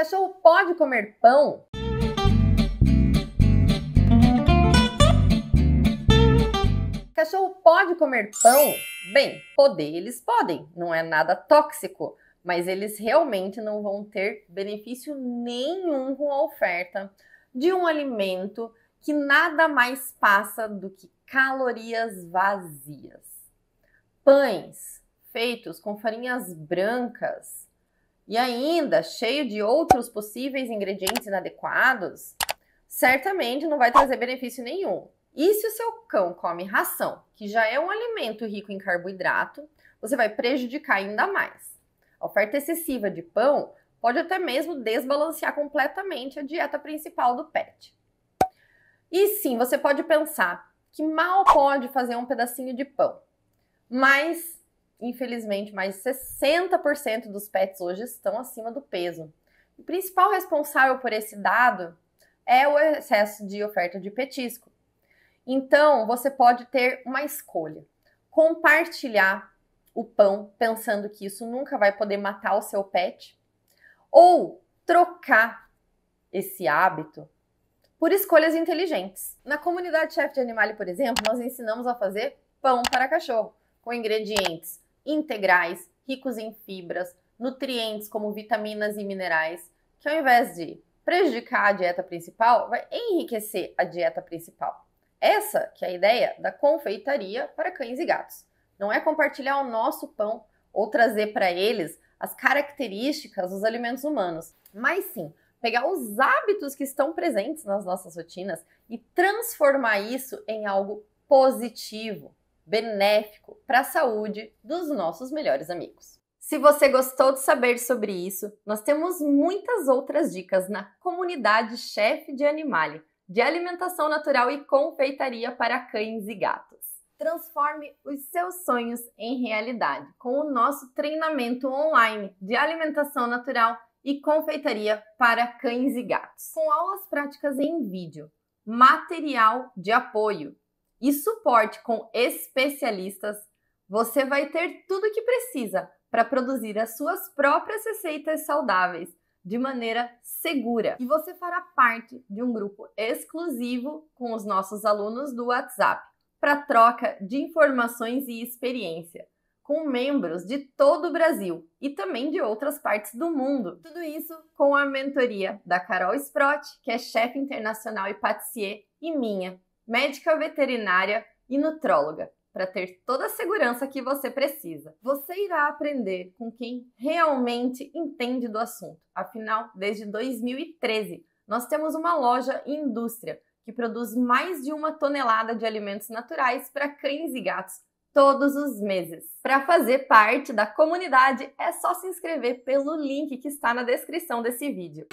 Cachorro pode comer pão? Cachorro pode comer pão? Bem, poder eles podem, não é nada tóxico, mas eles realmente não vão ter benefício nenhum com a oferta de um alimento que nada mais passa do que calorias vazias. Pães feitos com farinhas brancas e ainda cheio de outros possíveis ingredientes inadequados, certamente não vai trazer benefício nenhum. E se o seu cão come ração, que já é um alimento rico em carboidrato, você vai prejudicar ainda mais. A oferta excessiva de pão pode até mesmo desbalancear completamente a dieta principal do pet. E sim, você pode pensar que mal pode fazer um pedacinho de pão, mas infelizmente, mais de 60% dos pets hoje estão acima do peso. O principal responsável por esse dado é o excesso de oferta de petisco. Então, você pode ter uma escolha: compartilhar o pão pensando que isso nunca vai poder matar o seu pet, ou trocar esse hábito por escolhas inteligentes. Na comunidade Chef de Animal, por exemplo, nós ensinamos a fazer pão para cachorro com ingredientes integrais, ricos em fibras, nutrientes como vitaminas e minerais, que ao invés de prejudicar a dieta principal, vai enriquecer a dieta principal. Essa que é a ideia da confeitaria para cães e gatos. Não é compartilhar o nosso pão ou trazer para eles as características dos alimentos humanos, mas sim pegar os hábitos que estão presentes nas nossas rotinas e transformar isso em algo positivo benéfico para a saúde dos nossos melhores amigos. Se você gostou de saber sobre isso, nós temos muitas outras dicas na comunidade Chefe de Animal de alimentação natural e confeitaria para cães e gatos. Transforme os seus sonhos em realidade com o nosso treinamento online de alimentação natural e confeitaria para cães e gatos, com aulas práticas em vídeo, material de apoio e suporte com especialistas, você vai ter tudo o que precisa para produzir as suas próprias receitas saudáveis de maneira segura. E você fará parte de um grupo exclusivo com os nossos alunos do WhatsApp para troca de informações e experiência, com membros de todo o Brasil e também de outras partes do mundo. Tudo isso com a mentoria da Carol Sprott, que é chefe internacional e patissier, e minha, médica veterinária e nutróloga, para ter toda a segurança que você precisa. Você irá aprender com quem realmente entende do assunto. Afinal, desde 2013, nós temos uma loja e indústria que produz mais de uma tonelada de alimentos naturais para cães e gatos todos os meses. Para fazer parte da comunidade, é só se inscrever pelo link que está na descrição desse vídeo.